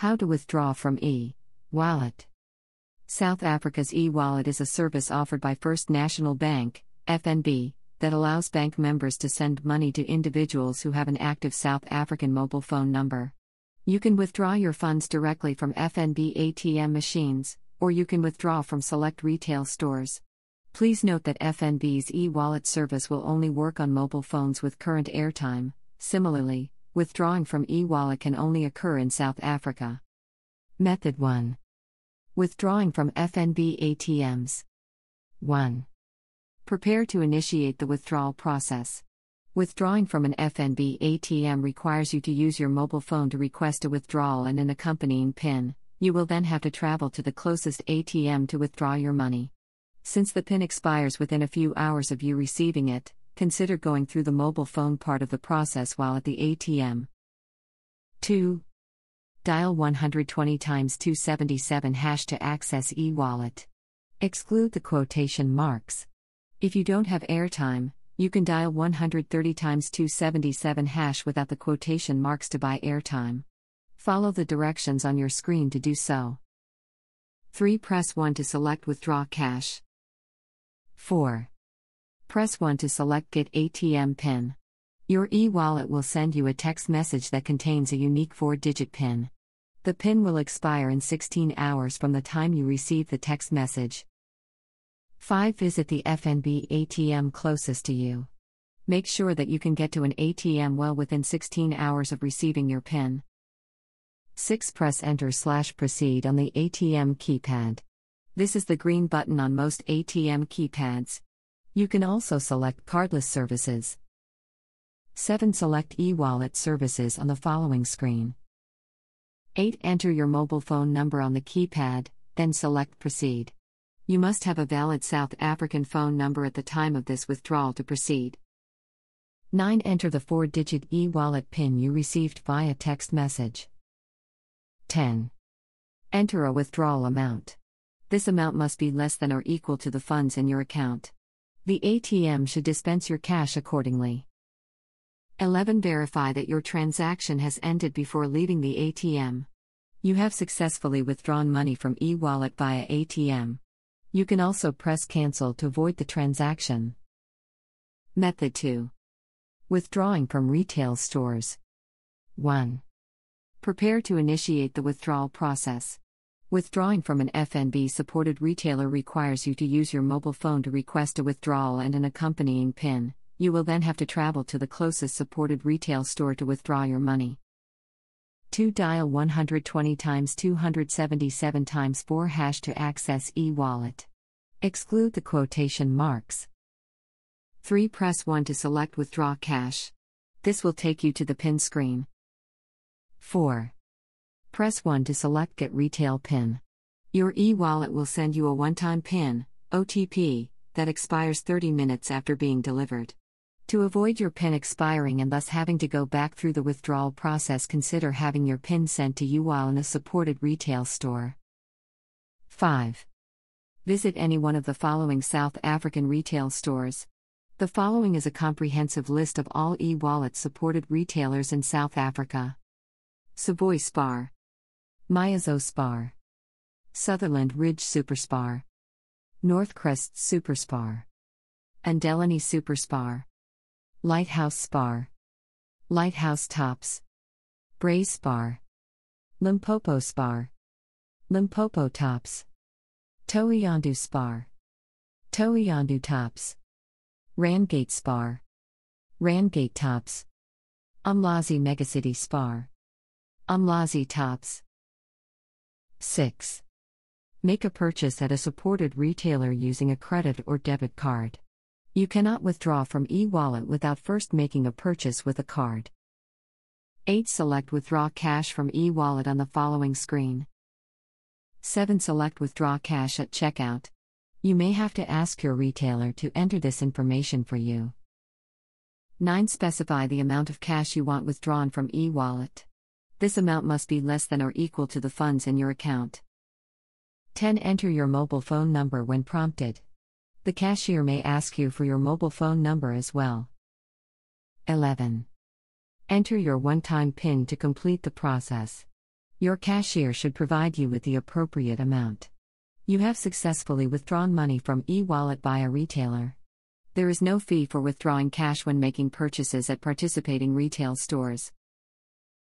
How to withdraw from e wallet. South Africa's e wallet is a service offered by First National Bank, FNB, that allows bank members to send money to individuals who have an active South African mobile phone number. You can withdraw your funds directly from FNB ATM machines, or you can withdraw from select retail stores. Please note that FNB's e wallet service will only work on mobile phones with current airtime. Similarly, withdrawing from eWala can only occur in South Africa. Method 1 Withdrawing from FNB ATMs. 1. Prepare to initiate the withdrawal process. Withdrawing from an FNB ATM requires you to use your mobile phone to request a withdrawal and an accompanying PIN. You will then have to travel to the closest ATM to withdraw your money. Since the PIN expires within a few hours of you receiving it, consider going through the mobile phone part of the process while at the ATM. 2. Dial 120 times 277 hash to access e wallet. Exclude the quotation marks. If you don't have airtime, you can dial 130 times 277 hash without the quotation marks to buy airtime. Follow the directions on your screen to do so. 3. Press 1 to select withdraw cash. 4. Press 1 to select Get ATM PIN. Your e wallet will send you a text message that contains a unique four digit PIN. The PIN will expire in 16 hours from the time you receive the text message. 5. Visit the FNB ATM closest to you. Make sure that you can get to an ATM well within 16 hours of receiving your PIN. 6. Press Enter slash Proceed on the ATM keypad. This is the green button on most ATM keypads. You can also select cardless services. 7. Select e wallet services on the following screen. 8. Enter your mobile phone number on the keypad, then select Proceed. You must have a valid South African phone number at the time of this withdrawal to proceed. 9. Enter the four digit e wallet PIN you received via text message. 10. Enter a withdrawal amount. This amount must be less than or equal to the funds in your account. The ATM should dispense your cash accordingly. 11. Verify that your transaction has ended before leaving the ATM. You have successfully withdrawn money from e wallet via ATM. You can also press cancel to void the transaction. Method 2 Withdrawing from retail stores. 1. Prepare to initiate the withdrawal process. Withdrawing from an FNB supported retailer requires you to use your mobile phone to request a withdrawal and an accompanying PIN. You will then have to travel to the closest supported retail store to withdraw your money. 2 dial 120 times 277 times 4 hash to access e-wallet. Exclude the quotation marks. 3 press 1 to select withdraw cash. This will take you to the pin screen. 4 Press 1 to select Get Retail PIN. Your e wallet will send you a one time PIN, OTP, that expires 30 minutes after being delivered. To avoid your PIN expiring and thus having to go back through the withdrawal process, consider having your PIN sent to you while in a supported retail store. 5. Visit any one of the following South African retail stores. The following is a comprehensive list of all e wallet supported retailers in South Africa Savoy Spar, Myazo Spar. Sutherland Ridge Superspar. Northcrest Superspar. Andelany Superspar. Lighthouse Spar. Lighthouse Tops. Bray Spar. Limpopo Spar. Limpopo Tops. Toiyandu Spar. Toiyandu Tops. Rangate Spar. Rangate Tops. Umlazi Megacity Spar. Umlazi Tops. 6. Make a purchase at a supported retailer using a credit or debit card. You cannot withdraw from e wallet without first making a purchase with a card. 8. Select Withdraw Cash from e wallet on the following screen. 7. Select Withdraw Cash at checkout. You may have to ask your retailer to enter this information for you. 9. Specify the amount of cash you want withdrawn from e wallet. This amount must be less than or equal to the funds in your account. 10. Enter your mobile phone number when prompted. The cashier may ask you for your mobile phone number as well. 11. Enter your one time PIN to complete the process. Your cashier should provide you with the appropriate amount. You have successfully withdrawn money from e wallet by a retailer. There is no fee for withdrawing cash when making purchases at participating retail stores.